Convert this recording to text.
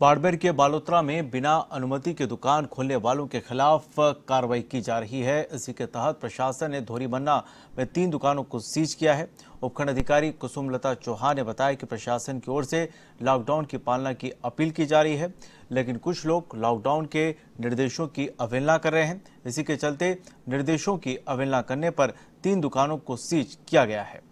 बाड़मेर के बालोतरा में बिना अनुमति के दुकान खोलने वालों के खिलाफ कार्रवाई की जा रही है इसी के तहत प्रशासन ने धोरीमन्ना में तीन दुकानों को सीज किया है उपखंड अधिकारी कुसुमलता चौहान ने बताया कि प्रशासन की ओर से लॉकडाउन की पालना की अपील की जा रही है लेकिन कुछ लोग लॉकडाउन के निर्देशों की अवहेलना कर रहे हैं इसी के चलते निर्देशों की अवहेलना करने पर तीन दुकानों को सीज किया गया है